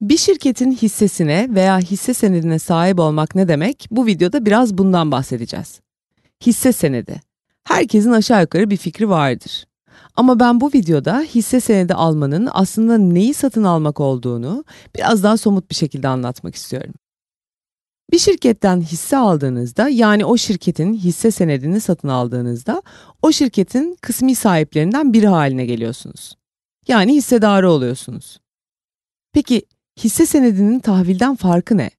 Bir şirketin hissesine veya hisse senedine sahip olmak ne demek? Bu videoda biraz bundan bahsedeceğiz. Hisse senedi. Herkesin aşağı yukarı bir fikri vardır. Ama ben bu videoda hisse senedi almanın aslında neyi satın almak olduğunu biraz daha somut bir şekilde anlatmak istiyorum. Bir şirketten hisse aldığınızda yani o şirketin hisse senedini satın aldığınızda o şirketin kısmi sahiplerinden biri haline geliyorsunuz. Yani hissedarı oluyorsunuz. Peki hisse senedinin tahvilden farkı ne?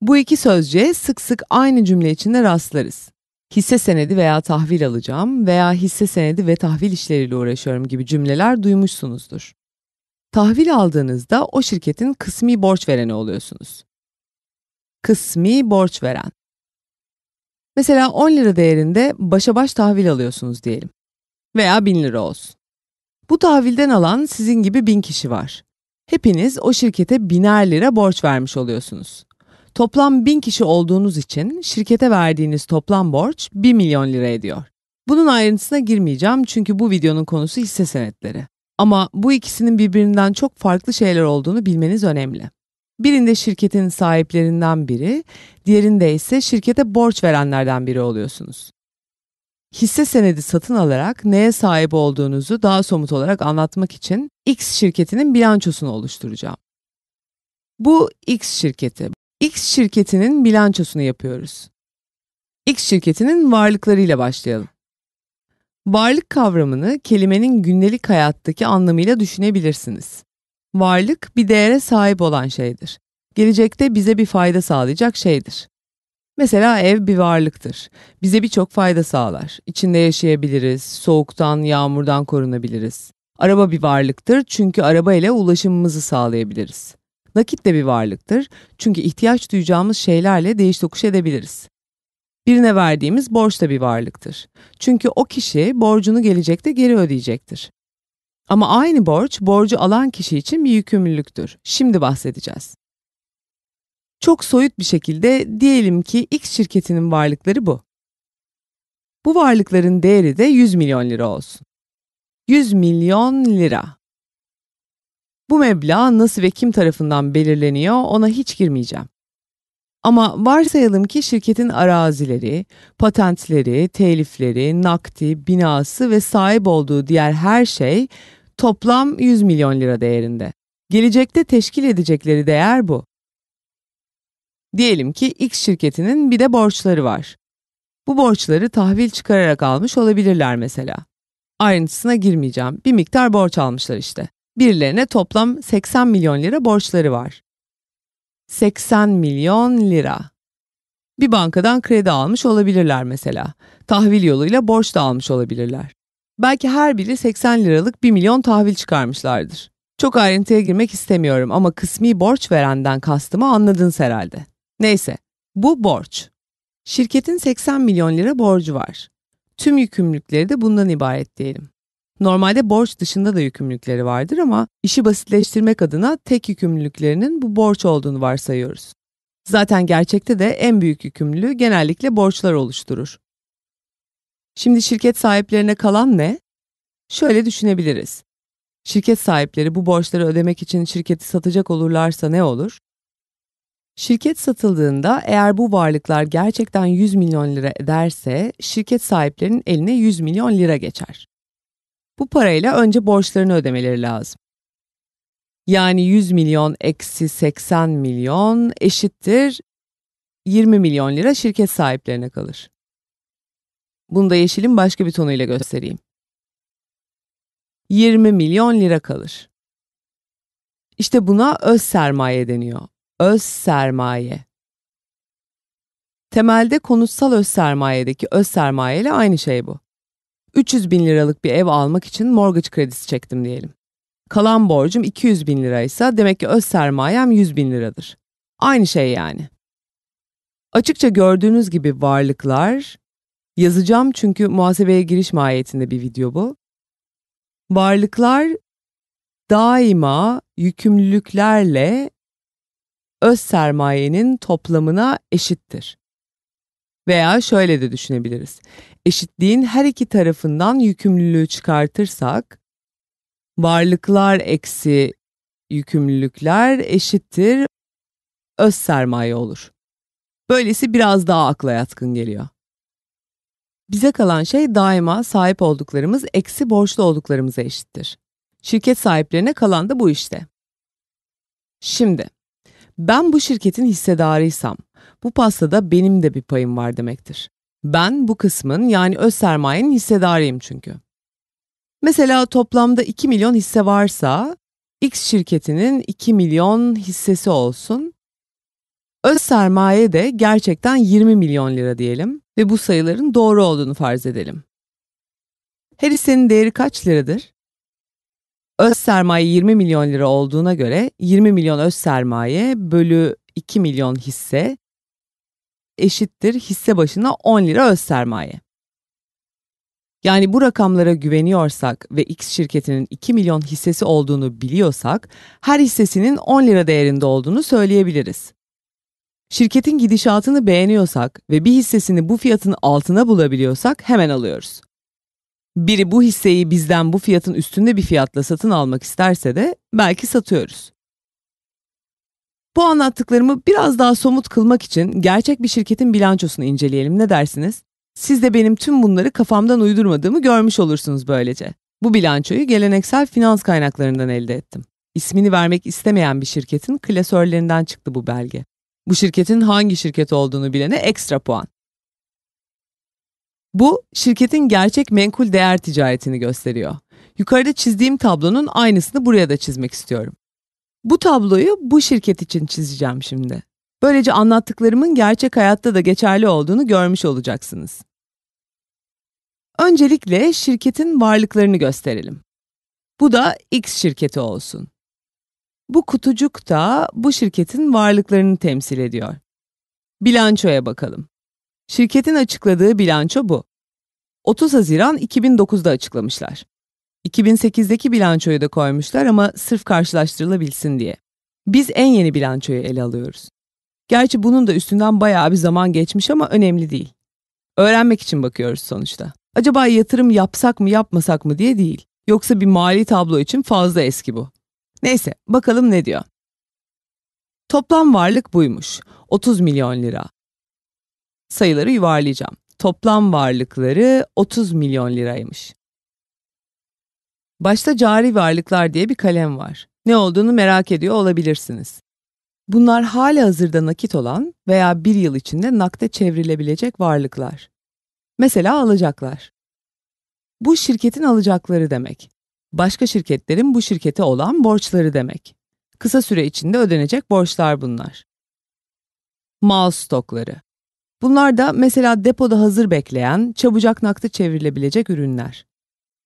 Bu iki sözcüğe sık sık aynı cümle içinde rastlarız. Hisse senedi veya tahvil alacağım veya hisse senedi ve tahvil işleriyle uğraşıyorum gibi cümleler duymuşsunuzdur. Tahvil aldığınızda o şirketin kısmi borç vereni oluyorsunuz. Kısmi borç veren. Mesela 10 lira değerinde başa baş tahvil alıyorsunuz diyelim. Veya 1000 lira olsun. Bu tahvilden alan sizin gibi 1000 kişi var hepiniz o şirkete biner lira borç vermiş oluyorsunuz. Toplam 1000 kişi olduğunuz için şirkete verdiğiniz toplam borç 1 milyon lira ediyor. Bunun ayrıntısına girmeyeceğim çünkü bu videonun konusu hisse senetleri. Ama bu ikisinin birbirinden çok farklı şeyler olduğunu bilmeniz önemli. Birinde şirketin sahiplerinden biri, diğerinde ise şirkete borç verenlerden biri oluyorsunuz hisse senedi satın alarak neye sahip olduğunuzu daha somut olarak anlatmak için X şirketinin bilançosunu oluşturacağım. Bu X şirketi. X şirketinin bilançosunu yapıyoruz. X şirketinin varlıklarıyla başlayalım. Varlık kavramını kelimenin gündelik hayattaki anlamıyla düşünebilirsiniz. Varlık bir değere sahip olan şeydir. Gelecekte bize bir fayda sağlayacak şeydir. Mesela ev bir varlıktır. Bize birçok fayda sağlar. İçinde yaşayabiliriz, soğuktan, yağmurdan korunabiliriz. Araba bir varlıktır çünkü araba ile ulaşımımızı sağlayabiliriz. Nakit de bir varlıktır çünkü ihtiyaç duyacağımız şeylerle değiş tokuş edebiliriz. Birine verdiğimiz borç da bir varlıktır. Çünkü o kişi borcunu gelecekte geri ödeyecektir. Ama aynı borç borcu alan kişi için bir yükümlülüktür. Şimdi bahsedeceğiz. Çok soyut bir şekilde diyelim ki X şirketinin varlıkları bu. Bu varlıkların değeri de 100 milyon lira olsun. 100 milyon lira. Bu meblağ nasıl ve kim tarafından belirleniyor ona hiç girmeyeceğim. Ama varsayalım ki şirketin arazileri, patentleri, telifleri, nakdi, binası ve sahip olduğu diğer her şey toplam 100 milyon lira değerinde. Gelecekte teşkil edecekleri değer bu. Diyelim ki X şirketinin bir de borçları var. Bu borçları tahvil çıkararak almış olabilirler mesela. Ayrıntısına girmeyeceğim. Bir miktar borç almışlar işte. Birilerine toplam 80 milyon lira borçları var. 80 milyon lira. Bir bankadan kredi almış olabilirler mesela. Tahvil yoluyla borç da almış olabilirler. Belki her biri 80 liralık 1 milyon tahvil çıkarmışlardır. Çok ayrıntıya girmek istemiyorum ama kısmi borç verenden kastımı anladınız herhalde. Neyse, bu borç. Şirketin 80 milyon lira borcu var. Tüm yükümlülükleri de bundan ibaret diyelim. Normalde borç dışında da yükümlülükleri vardır ama işi basitleştirmek adına tek yükümlülüklerinin bu borç olduğunu varsayıyoruz. Zaten gerçekte de en büyük yükümlülüğü genellikle borçlar oluşturur. Şimdi şirket sahiplerine kalan ne? Şöyle düşünebiliriz. Şirket sahipleri bu borçları ödemek için şirketi satacak olurlarsa ne olur? Şirket satıldığında eğer bu varlıklar gerçekten 100 milyon lira ederse şirket sahiplerinin eline 100 milyon lira geçer. Bu parayla önce borçlarını ödemeleri lazım. Yani 100 milyon eksi 80 milyon eşittir 20 milyon lira şirket sahiplerine kalır. Bunu da yeşilin başka bir tonuyla göstereyim. 20 milyon lira kalır. İşte buna öz sermaye deniyor. Öz sermaye. Temelde konutsal öz sermayedeki öz sermaye ile aynı şey bu. 300 bin liralık bir ev almak için mortgage kredisi çektim diyelim. Kalan borcum 200 bin liraysa demek ki öz sermayem 100 bin liradır. Aynı şey yani. Açıkça gördüğünüz gibi varlıklar, yazacağım çünkü muhasebeye giriş mahiyetinde bir video bu. Varlıklar daima yükümlülüklerle öz sermayenin toplamına eşittir. Veya şöyle de düşünebiliriz. Eşitliğin her iki tarafından yükümlülüğü çıkartırsak, varlıklar eksi yükümlülükler eşittir öz sermaye olur. Böylesi biraz daha akla yatkın geliyor. Bize kalan şey daima sahip olduklarımız eksi borçlu olduklarımıza eşittir. Şirket sahiplerine kalan da bu işte. Şimdi ben bu şirketin hissedarıysam bu pastada benim de bir payım var demektir. Ben bu kısmın yani öz sermayenin hissedarıyım çünkü. Mesela toplamda 2 milyon hisse varsa X şirketinin 2 milyon hissesi olsun. Öz sermaye de gerçekten 20 milyon lira diyelim ve bu sayıların doğru olduğunu farz edelim. Her hissenin değeri kaç liradır? Öz sermaye 20 milyon lira olduğuna göre 20 milyon öz sermaye bölü 2 milyon hisse eşittir hisse başına 10 lira öz sermaye. Yani bu rakamlara güveniyorsak ve X şirketinin 2 milyon hissesi olduğunu biliyorsak, her hissesinin 10 lira değerinde olduğunu söyleyebiliriz. Şirketin gidişatını beğeniyorsak ve bir hissesini bu fiyatın altına bulabiliyorsak hemen alıyoruz biri bu hisseyi bizden bu fiyatın üstünde bir fiyatla satın almak isterse de belki satıyoruz. Bu anlattıklarımı biraz daha somut kılmak için gerçek bir şirketin bilançosunu inceleyelim ne dersiniz? Siz de benim tüm bunları kafamdan uydurmadığımı görmüş olursunuz böylece. Bu bilançoyu geleneksel finans kaynaklarından elde ettim. İsmini vermek istemeyen bir şirketin klasörlerinden çıktı bu belge. Bu şirketin hangi şirket olduğunu bilene ekstra puan. Bu şirketin gerçek menkul değer ticaretini gösteriyor. Yukarıda çizdiğim tablonun aynısını buraya da çizmek istiyorum. Bu tabloyu bu şirket için çizeceğim şimdi. Böylece anlattıklarımın gerçek hayatta da geçerli olduğunu görmüş olacaksınız. Öncelikle şirketin varlıklarını gösterelim. Bu da X şirketi olsun. Bu kutucuk da bu şirketin varlıklarını temsil ediyor. Bilançoya bakalım. Şirketin açıkladığı bilanço bu. 30 Haziran 2009'da açıklamışlar. 2008'deki bilançoyu da koymuşlar ama sırf karşılaştırılabilsin diye. Biz en yeni bilançoyu ele alıyoruz. Gerçi bunun da üstünden bayağı bir zaman geçmiş ama önemli değil. Öğrenmek için bakıyoruz sonuçta. Acaba yatırım yapsak mı yapmasak mı diye değil. Yoksa bir mali tablo için fazla eski bu. Neyse bakalım ne diyor. Toplam varlık buymuş. 30 milyon lira sayıları yuvarlayacağım. Toplam varlıkları 30 milyon liraymış. Başta cari varlıklar diye bir kalem var. Ne olduğunu merak ediyor olabilirsiniz. Bunlar hala hazırda nakit olan veya bir yıl içinde nakde çevrilebilecek varlıklar. Mesela alacaklar. Bu şirketin alacakları demek. Başka şirketlerin bu şirkete olan borçları demek. Kısa süre içinde ödenecek borçlar bunlar. Mal stokları. Bunlar da mesela depoda hazır bekleyen, çabucak nakde çevrilebilecek ürünler.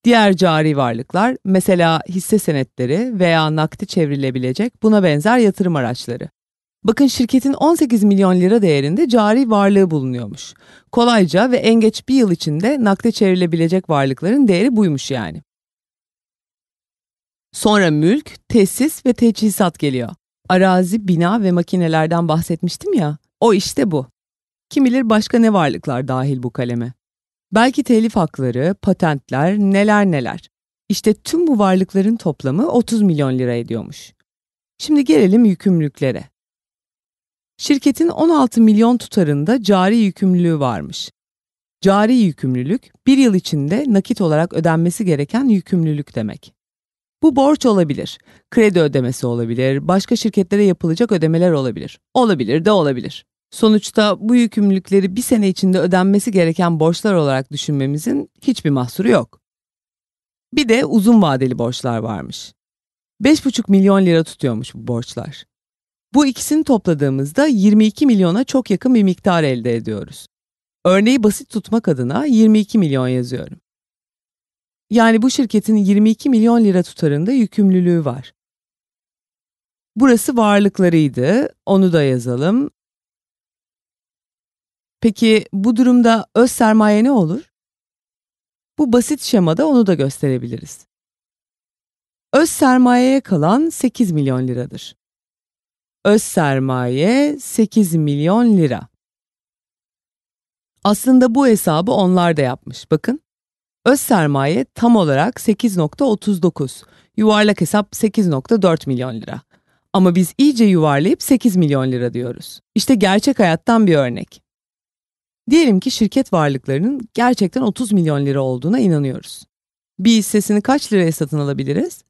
Diğer cari varlıklar, mesela hisse senetleri veya nakde çevrilebilecek buna benzer yatırım araçları. Bakın şirketin 18 milyon lira değerinde cari varlığı bulunuyormuş. Kolayca ve en geç bir yıl içinde nakde çevrilebilecek varlıkların değeri buymuş yani. Sonra mülk, tesis ve teçhizat geliyor. Arazi, bina ve makinelerden bahsetmiştim ya. O işte bu. Kim bilir başka ne varlıklar dahil bu kaleme. Belki telif hakları, patentler, neler neler. İşte tüm bu varlıkların toplamı 30 milyon lira ediyormuş. Şimdi gelelim yükümlülüklere. Şirketin 16 milyon tutarında cari yükümlülüğü varmış. Cari yükümlülük, bir yıl içinde nakit olarak ödenmesi gereken yükümlülük demek. Bu borç olabilir, kredi ödemesi olabilir, başka şirketlere yapılacak ödemeler olabilir. Olabilir de olabilir. Sonuçta bu yükümlülükleri bir sene içinde ödenmesi gereken borçlar olarak düşünmemizin hiçbir mahsuru yok. Bir de uzun vadeli borçlar varmış. 5,5 milyon lira tutuyormuş bu borçlar. Bu ikisini topladığımızda 22 milyona çok yakın bir miktar elde ediyoruz. Örneği basit tutmak adına 22 milyon yazıyorum. Yani bu şirketin 22 milyon lira tutarında yükümlülüğü var. Burası varlıklarıydı, onu da yazalım. Peki bu durumda öz sermaye ne olur? Bu basit şemada onu da gösterebiliriz. Öz sermayeye kalan 8 milyon liradır. Öz sermaye 8 milyon lira. Aslında bu hesabı onlar da yapmış. Bakın. Öz sermaye tam olarak 8.39. Yuvarlak hesap 8.4 milyon lira. Ama biz iyice yuvarlayıp 8 milyon lira diyoruz. İşte gerçek hayattan bir örnek. Diyelim ki şirket varlıklarının gerçekten 30 milyon lira olduğuna inanıyoruz. Bir hissesini kaç liraya satın alabiliriz?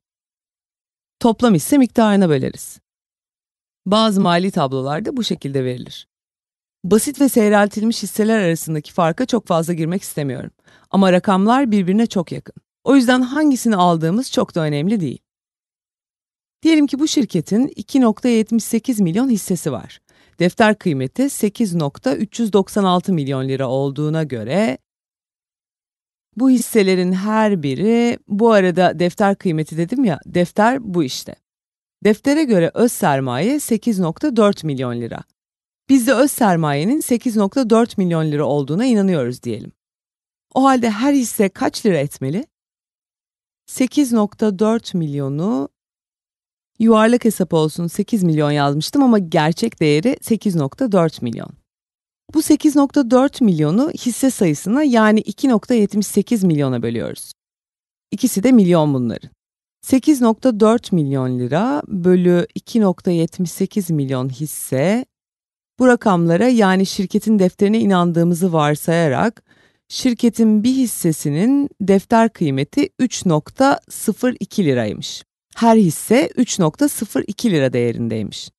Toplam hisse miktarına böleriz. Bazı mali tablolarda bu şekilde verilir. Basit ve seyreltilmiş hisseler arasındaki farka çok fazla girmek istemiyorum. Ama rakamlar birbirine çok yakın. O yüzden hangisini aldığımız çok da önemli değil. Diyelim ki bu şirketin 2.78 milyon hissesi var defter kıymeti 8.396 milyon lira olduğuna göre bu hisselerin her biri bu arada defter kıymeti dedim ya defter bu işte. Deftere göre öz sermaye 8.4 milyon lira. Biz de öz sermayenin 8.4 milyon lira olduğuna inanıyoruz diyelim. O halde her hisse kaç lira etmeli? 8.4 milyonu Yuvarlak hesap olsun 8 milyon yazmıştım ama gerçek değeri 8.4 milyon. Bu 8.4 milyonu hisse sayısına yani 2.78 milyona bölüyoruz. İkisi de milyon bunların. 8.4 milyon lira bölü 2.78 milyon hisse bu rakamlara yani şirketin defterine inandığımızı varsayarak şirketin bir hissesinin defter kıymeti 3.02 liraymış. Her hisse 3.02 lira değerindeymiş.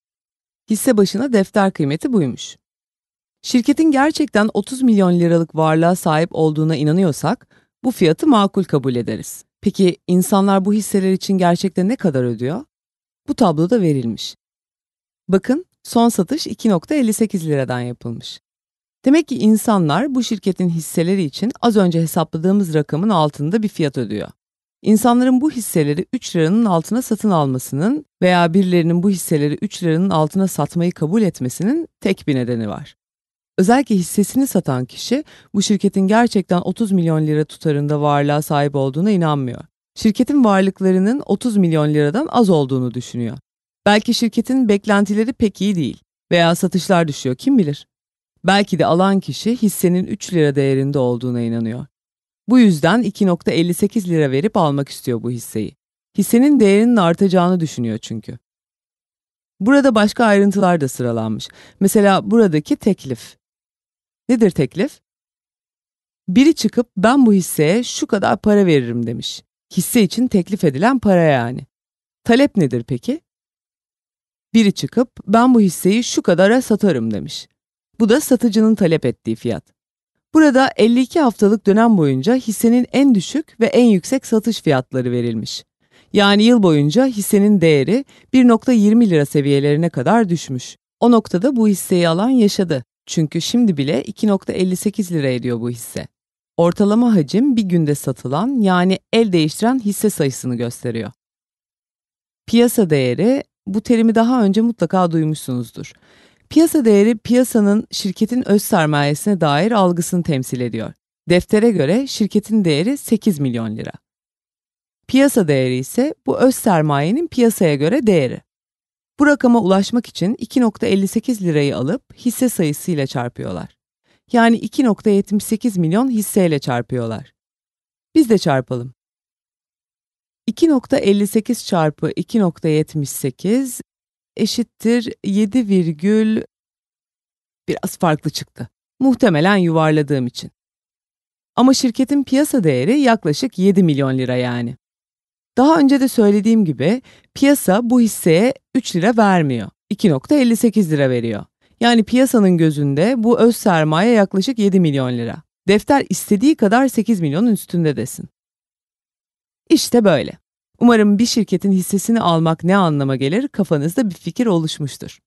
Hisse başına defter kıymeti buymuş. Şirketin gerçekten 30 milyon liralık varlığa sahip olduğuna inanıyorsak bu fiyatı makul kabul ederiz. Peki insanlar bu hisseler için gerçekten ne kadar ödüyor? Bu tabloda verilmiş. Bakın son satış 2.58 liradan yapılmış. Demek ki insanlar bu şirketin hisseleri için az önce hesapladığımız rakamın altında bir fiyat ödüyor. İnsanların bu hisseleri 3 liranın altına satın almasının veya birilerinin bu hisseleri 3 liranın altına satmayı kabul etmesinin tek bir nedeni var. Özellikle hissesini satan kişi bu şirketin gerçekten 30 milyon lira tutarında varlığa sahip olduğuna inanmıyor. Şirketin varlıklarının 30 milyon liradan az olduğunu düşünüyor. Belki şirketin beklentileri pek iyi değil veya satışlar düşüyor kim bilir. Belki de alan kişi hissenin 3 lira değerinde olduğuna inanıyor. Bu yüzden 2.58 lira verip almak istiyor bu hisseyi. Hissenin değerinin artacağını düşünüyor çünkü. Burada başka ayrıntılar da sıralanmış. Mesela buradaki teklif. Nedir teklif? Biri çıkıp ben bu hisseye şu kadar para veririm demiş. Hisse için teklif edilen para yani. Talep nedir peki? Biri çıkıp ben bu hisseyi şu kadara satarım demiş. Bu da satıcının talep ettiği fiyat. Burada 52 haftalık dönem boyunca hissenin en düşük ve en yüksek satış fiyatları verilmiş. Yani yıl boyunca hissenin değeri 1.20 lira seviyelerine kadar düşmüş. O noktada bu hisseyi alan yaşadı. Çünkü şimdi bile 2.58 lira ediyor bu hisse. Ortalama hacim bir günde satılan yani el değiştiren hisse sayısını gösteriyor. Piyasa değeri bu terimi daha önce mutlaka duymuşsunuzdur. Piyasa değeri piyasanın şirketin öz sermayesine dair algısını temsil ediyor. Deftere göre şirketin değeri 8 milyon lira. Piyasa değeri ise bu öz sermayenin piyasaya göre değeri. Bu rakama ulaşmak için 2.58 lirayı alıp hisse sayısıyla çarpıyorlar. Yani 2.78 milyon hisseyle çarpıyorlar. Biz de çarpalım. 2.58 çarpı 2.78 eşittir 7 virgül biraz farklı çıktı. Muhtemelen yuvarladığım için. Ama şirketin piyasa değeri yaklaşık 7 milyon lira yani. Daha önce de söylediğim gibi piyasa bu hisseye 3 lira vermiyor. 2.58 lira veriyor. Yani piyasanın gözünde bu öz sermaye yaklaşık 7 milyon lira. Defter istediği kadar 8 milyonun üstünde desin. İşte böyle. Umarım bir şirketin hissesini almak ne anlama gelir kafanızda bir fikir oluşmuştur.